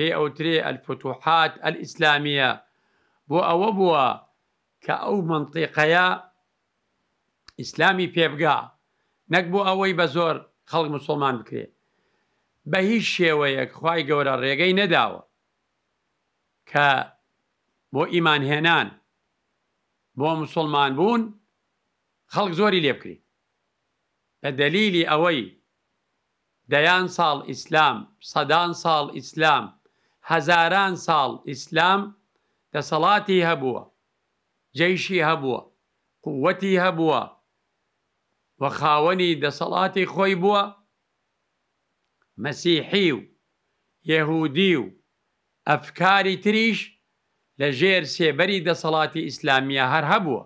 پێ ئەوترێ ئەلفتوحات ئەل ئیسلامیە بۆ ئەوە بووە کە ئەو منطقەیە ئیسلامی پێبگا نەک بۆ ئەوەی بە زۆر خەڵک مسلمان بکرێ بە هیچ شێوەیەک خی گەورە ڕێگەی نەداوە کە بۆ ئیمانهێنان بۆ مسلمان بوون خەڵک زۆری لێ بکری بە دەلیلی ئەوەی دەیان ساڵ ئیسلام سەدان ساڵ ئیسلام هەزاران ساڵ ئیسلام دەسەڵاتی هەبووە جەیشی هەبووە قوتی هەبووە وە خاوەنی دەسەڵاتی خۆی بووە مەسیحی و یەهودی و ئەفکاری تریش لە ژێر سێبەری دەسەڵاتی ئیسلامیە هەر هەبووە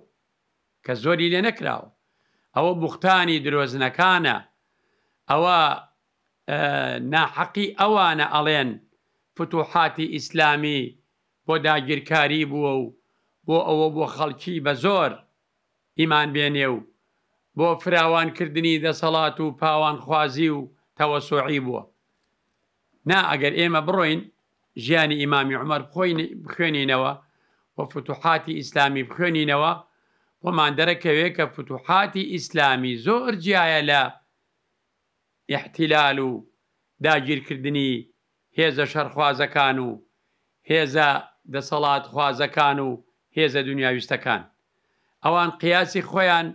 کە زۆری لێ نەکراوە ئەوە بوختانی درۆزنەکانە ئەوە ناحەقی ئەوانە ئەڵێن فتوحاتی ئیسلامی بۆ داگیرکاری بووە و بۆ ئەوە بۆ خەڵکی بە زۆر ئیمان بێنێ و بۆ فراوانکردنی دەسەڵات و پاوانخوازی و تەوەسۆعی بووە نا ئەگەر ئێمە بڕۆین ژیانی ئیمامی عمەر بخوێنینەوە بۆ فتوحاتی ئیسلامی بخوێنینەوە وەمان دەرەکەوێت کە فتوحاتی ئیسلامی زۆر جیایە لە احتیلال و داگیرکردنی هێزە شەرخوازەکان و هێزە دەسەڵات خوازەکان و هێزە دنیاویستەکان ئەوان قیاسی خۆیان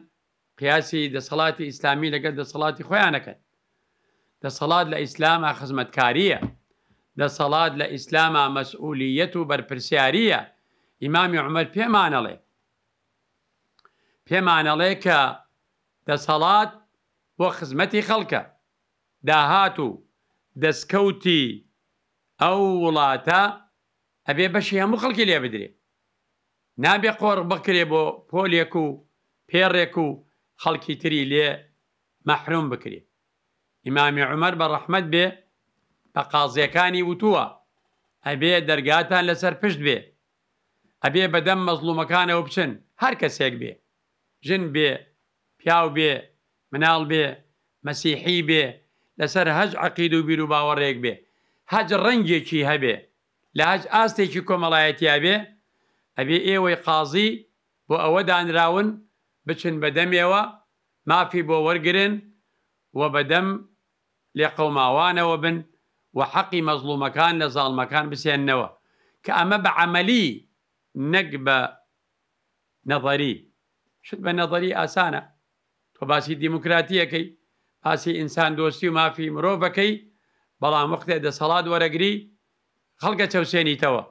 قیاسی دەسەڵاتی ئیسلامی لەگەر دەسەڵاتی خۆیانەکەن دەسەڵات لە ئیسلامە خزمەتکاریە دەسەڵات لە ئیسلامە مەسئولیەت و بەرپرسیارە ئیمامی عمر پێمانەڵێ پێمانەڵێ کە دەسەڵات بۆ خزمەتی خەڵکە داهات و دەستکەوتی ئەو وڵاتە ئەبێ بەشی هەموو خەڵکی لێ بدرێ نابێ قۆڕ بکرێ بۆ پۆلێک و پێڕێک و خەڵکی تری لێ مەحروم بکرێ ئیمامی عمەر بە ڕەحمد بێ بە قازیەکانی وتووە ئەبێ دەرگاتان لەسەر پشت بێ ئەبێ بەدەم مەزلومەکانەوە بچن هەر کەسێک بێ ژن بێ پیاو بێ مناڵ بێ مەسیحی بێ لەسەر هەج عقید و بیر و باوەڕێک بێ حەج ڕەنگێکی هەبێ لە حەج ئاستێکی کۆمەڵایەتیابێ ئەبێ ئێوەی قازی بۆ ئەوە دانراون بچن بەدەمێەوە مافی بۆ وەرگن و بەدەم لێ قەوماوانەوە بن و حەقی مەزلومەکان لە زاڵمەکان بسێننەوە کە ئەمە بە عملی نەک بە نەظەری شت بە نەظەری ئاسانە تۆ باسی دیموکراتیەکەی باسی ئینسان دۆستی و مافی مرۆڤەکەی بەڵام وەختێ دەسەڵات وەرەگری خەڵکە چەوسێنیتەوە